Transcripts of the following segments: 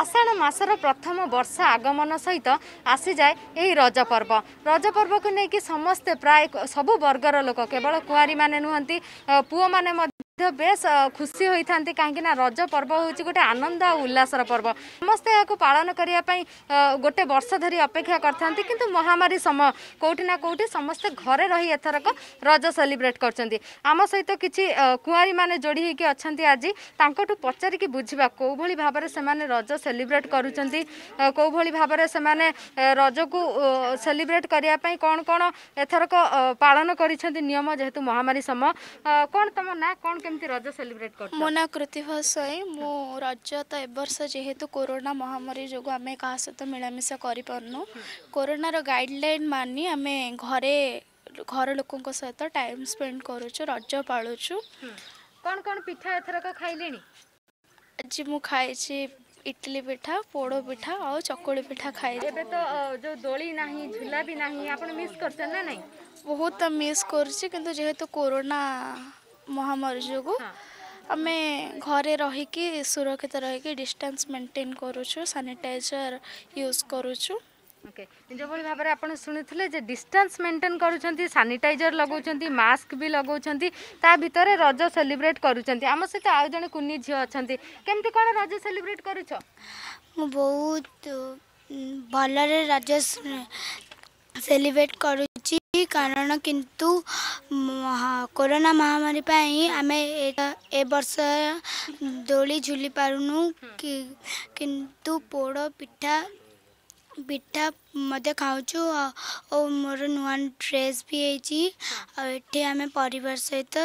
ଆଷାଢ ମାସର ପ୍ରଥମ ବର୍ଷା ଆଗମନ ସହିତ ଆସିଯାଏ ଏହି ରଜ ପର୍ବ ରଜ ପର୍ବକୁ ନେଇକି ସମସ୍ତେ ପ୍ରାୟ ସବୁ ବର୍ଗର ଲୋକ କେବଳ କୁଆରୀମାନେ ନୁହନ୍ତି ପୁଅମାନେ বেশ খুশি হয়ে থাকে কিনা রজ পর্ব হচ্ছে গোটে আনন্দ উল্লাসর পর্ব সমস্তে এখন পালন করা গোটে বর্ষ ধর অপেক্ষা করে থাকে কিন্তু মহামারী সময় কোটি না কোটি সমস্তে ঘরে রহি এথরক রজ সেলিব্রেট করছেন আম সহিত কিছু কুয়ারি মানে যোড়ি হয়েকি অনেক আজ তাঁকু পচারিকি বুঝবা কোভাবে ভাবে সে রজ সেলিব্রেট করছেন কোভাবে ভাবে সে রজকু সেলিব্রেট করা কণ কণ এথরক পালন করেছেন নিয়ম যেহেতু মহামারী সময় কণ তোমার না কণ मोनाकृति स्वई मु रज तो ए बर्ष जेहेतु कोरोना महामारी जो आम क्या सहित मिलामिशा करूँ कोरोन रईडलैन मानि आम घरे घर लोक सहित टाइम स्पेड करज रज कौन कौन पिठा एथर खाइले आज मुझे इटली पिठा पोड़ पिठा और चकुली पिठा खाई तो जो दोली ना झूला भी ना मिस कर बहुत मिस कर ମହାମାରୀ ଯୋଗୁଁ ଆମେ ଘରେ ରହିକି ସୁରକ୍ଷିତ ରହିକି ଡିଷ୍ଟାନ୍ସ ମେଣ୍ଟେନ୍ କରୁଛୁ ସାନିଟାଇଜର୍ ୟୁଜ୍ କରୁଛୁ ଓକେ ଯେଉଁଭଳି ଭାବରେ ଆପଣ ଶୁଣିଥିଲେ ଯେ ଡିଷ୍ଟାନ୍ସ ମେଣ୍ଟେନ୍ କରୁଛନ୍ତି ସାନିଟାଇଜର୍ ଲଗାଉଛନ୍ତି ମାସ୍କ ବି ଲଗାଉଛନ୍ତି ତା ଭିତରେ ରଜ ସେଲିବ୍ରେଟ୍ କରୁଛନ୍ତି ଆମ ସହିତ ଆଉ ଜଣେ କୁନି ଝିଅ ଅଛନ୍ତି କେମିତି କ'ଣ ରଜ ସେଲିବ୍ରେଟ୍ କରୁଛ ମୁଁ ବହୁତ ଭଲରେ ରଜ ସେଲିବ୍ରେଟ୍ କରୁଛି କାରଣ କିନ୍ତୁ କରୋନା ମହାମାରୀ ପାଇଁ ଆମେ ଏ ବର୍ଷ ଦୋଳି ଝୁଲି ପାରୁନୁ କିନ୍ତୁ ପୋଡ଼ ପିଠା ପିଠା ମଧ୍ୟ ଖାଉଛୁ ଓ ମୋର ନୂଆ ଡ୍ରେସ୍ ବି ହେଇଛି ଆଉ ଏଠି ଆମେ ପରିବାର ସହିତ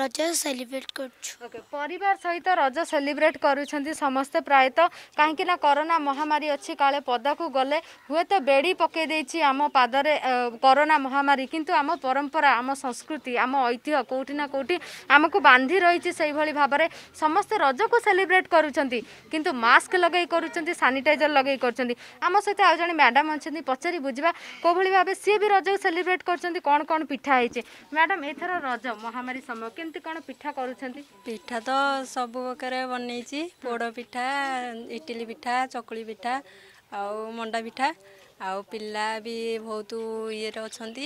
ରଜ ସେଲିବ୍ରେଟ କରୁଛୁ ପରିବାର ସହିତ ରଜ ସେଲିବ୍ରେଟ କରୁଛନ୍ତି ସମସ୍ତେ ପ୍ରାୟତଃ କାହିଁକି ନା କରୋନା ମହାମାରୀ ଅଛି କାଳେ ପଦାକୁ ଗଲେ ହୁଏତ ବେଡ଼ି ପକେଇ ଦେଇଛି ଆମ ପାଦରେ କରୋନା ମହାମାରୀ କିନ୍ତୁ ଆମ ପରମ୍ପରା ଆମ ସଂସ୍କୃତି ଆମ ଐତିହ୍ୟ କେଉଁଠି ନା କେଉଁଠି ଆମକୁ ବାନ୍ଧି ରହିଛି ସେଇଭଳି ଭାବରେ ସମସ୍ତେ ରଜକୁ ସେଲିବ୍ରେଟ କରୁଛନ୍ତି କିନ୍ତୁ ମାସ୍କ ଲଗେଇ କରୁଛନ୍ତି ସାନିଟାଇଜର ଲଗେଇ କରୁଛନ୍ତି ଆମ ସହିତ ସହିତ ଆଉ ଜଣେ ମ୍ୟାଡ଼ାମ୍ ଅଛନ୍ତି ପଚାରି ବୁଝିବା କେଉଁଭଳି ଭାବେ ସିଏ ବି ରଜକୁ ସେଲିବ୍ରେଟ୍ କରୁଛନ୍ତି କ'ଣ କ'ଣ ପିଠା ହେଇଛି ମ୍ୟାଡ଼ାମ୍ ଏଥର ରଜ ମହାମାରୀ ସମୟ କେମିତି କ'ଣ ପିଠା କରୁଛନ୍ତି ପିଠା ତ ସବୁ ପ୍ରକାର ବନେଇଛି ପୋଡ଼ ପିଠା ଇଟିଲି ପିଠା ଚକୁଳି ପିଠା ଆଉ ମଣ୍ଡା ପିଠା ଆଉ ପିଲା ବି ବହୁତ ଇଏରେ ଅଛନ୍ତି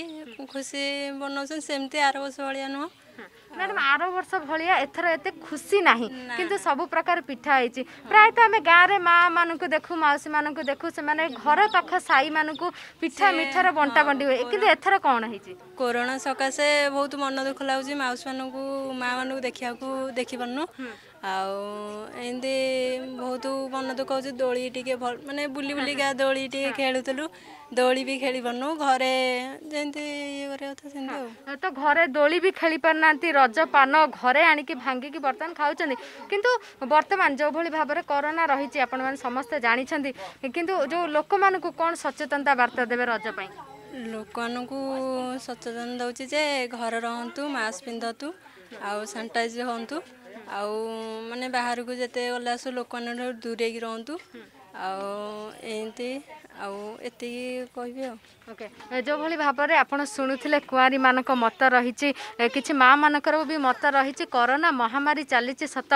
ଖୁସି ବନାଉଛନ୍ତି ସେମିତି ଆର ଭଳିଆ ନୁହଁ ମ୍ୟାଡ଼ାମ୍ ଆର ବର୍ଷ ଭଳିଆ ଏଥର ଏତେ ଖୁସି ନାହିଁ କିନ୍ତୁ ସବୁ ପ୍ରକାର ପିଠା ହେଇଛି ପ୍ରାୟତଃ ଆମେ ଗାଁରେ ମାଆ ମାନଙ୍କୁ ଦେଖୁ ମାଉସୀ ମାନଙ୍କୁ ଦେଖୁ ସେମାନେ ଘର ପାଖ ସାଇ ମାନଙ୍କୁ ପିଠା ମିଠାର ବଣ୍ଟା ବଣ୍ଟି ହୁଏ କିନ୍ତୁ ଏଥର କ'ଣ ହେଇଛି କୋରୋନା ସକାଶେ ବହୁତ ମନ ଦୁଃଖ ଲାଗୁଛି ମାଉସୀ ମାନଙ୍କୁ ମାଆ ମାନଙ୍କୁ ଦେଖିବାକୁ ଦେଖିପାରୁନୁ ଆଉ ଏମିତି ବହୁତ ମନ ଦୁଃଖ ହେଉଛି ଦୋଳି ଟିକେ ଭଲ ମାନେ ବୁଲି ବୁଲିକା ଦୋଳି ଟିକେ ଖେଳୁଥିଲୁ ଦୋଳି ବି ଖେଳି ପାରୁନୁ ଘରେ ଯେମିତି ଇଏ କରିବା କଥା ସେମିତି ତ ଘରେ ଦୋଳି ବି ଖେଳି ପାରୁନାହାନ୍ତି ରଜ ପାନ ଘରେ ଆଣିକି ଭାଙ୍ଗିକି ବର୍ତ୍ତମାନ ଖାଉଛନ୍ତି କିନ୍ତୁ ବର୍ତ୍ତମାନ ଯେଉଁଭଳି ଭାବରେ କରୋନା ରହିଛି ଆପଣମାନେ ସମସ୍ତେ ଜାଣିଛନ୍ତି କିନ୍ତୁ ଯେଉଁ ଲୋକମାନଙ୍କୁ କ'ଣ ସଚେତନତା ବାର୍ତ୍ତା ଦେବେ ରଜ ପାଇଁ ଲୋକମାନଙ୍କୁ ସଚେତନ ଦେଉଛି ଯେ ଘରେ ରହନ୍ତୁ ମାସ୍କ ପିନ୍ଧନ୍ତୁ ଆଉ ସାନିଟାଇଜ୍ ହୁଅନ୍ତୁ ଆଉ ମାନେ ବାହାରକୁ ଯେତେ ଗଲେ ଆସୁ ଲୋକମାନଙ୍କଠାରୁ ଦୂରେଇକି ରୁହନ୍ତୁ ଆଉ ଏମିତି ଆଉ ଏତିକି କହିବି ଆଉ ଓକେ eh, ଯେଉଁଭଳି ଭାବରେ ଆପଣ ଶୁଣୁଥିଲେ କୁଆଁରୀମାନଙ୍କ ମତ ରହିଛି କିଛି ମାଆମାନଙ୍କର ବି ମତ ରହିଛି କରୋନା ମହାମାରୀ ଚାଲିଛି ସତ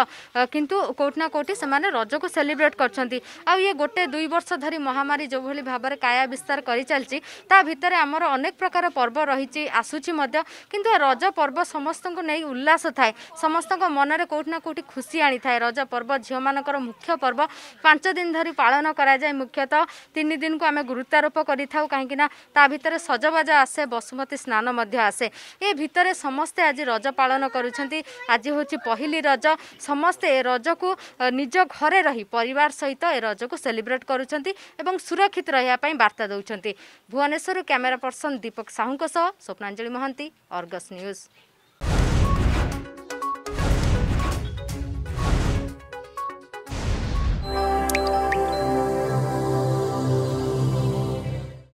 କିନ୍ତୁ କେଉଁଠି ନା କେଉଁଠି ସେମାନେ ରଜକୁ ସେଲିବ୍ରେଟ୍ କରୁଛନ୍ତି ଆଉ ଇଏ ଗୋଟେ ଦୁଇ ବର୍ଷ ଧରି ମହାମାରୀ ଯେଉଁଭଳି ଭାବରେ କାୟା ବିସ୍ତାର କରିଚାଲିଛି ତା ଭିତରେ ଆମର ଅନେକ ପ୍ରକାର ପର୍ବ ରହିଛି ଆସୁଛି ମଧ୍ୟ କିନ୍ତୁ ରଜ ପର୍ବ ସମସ୍ତଙ୍କୁ ନେଇ ଉଲ୍ଲାସ ଥାଏ ସମସ୍ତଙ୍କ ମନରେ କେଉଁଠି ନା କେଉଁଠି ଖୁସି ଆଣିଥାଏ ରଜ ପର୍ବ ଝିଅମାନଙ୍କର ମୁଖ୍ୟ ପର୍ବ ପାଞ୍ଚ ଦିନ ଧରି ପାଳନ କରାଯାଏ ମୁଖ୍ୟତଃ ତିନି ଦିନକୁ ଆମେ ଗୁରୁତ୍ୱାରୋପ କରିଥାଉ କାହିଁକିନା ତା ଭିତରେ ସଜବାଜ ଆସେ ବସୁମତୀ ସ୍ନାନ ମଧ୍ୟ ଆସେ ଏ ଭିତରେ ସମସ୍ତେ ଆଜି ରଜ ପାଳନ କରୁଛନ୍ତି ଆଜି ହେଉଛି ପହିଲି ରଜ ସମସ୍ତେ ଏ ରଜକୁ ନିଜ ଘରେ ରହି ପରିବାର ସହିତ ଏ ରଜକୁ ସେଲିବ୍ରେଟ୍ କରୁଛନ୍ତି ଏବଂ ସୁରକ୍ଷିତ ରହିବା ପାଇଁ ବାର୍ତ୍ତା ଦେଉଛନ୍ତି ଭୁବନେଶ୍ୱରରୁ କ୍ୟାମେରା ପର୍ସନ୍ ଦୀପକ ସାହୁଙ୍କ ସହ ସ୍ୱପ୍ନାଞ୍ଜଳି ମହାନ୍ତି ଅର୍ଗସ୍ ନ୍ୟୁଜ୍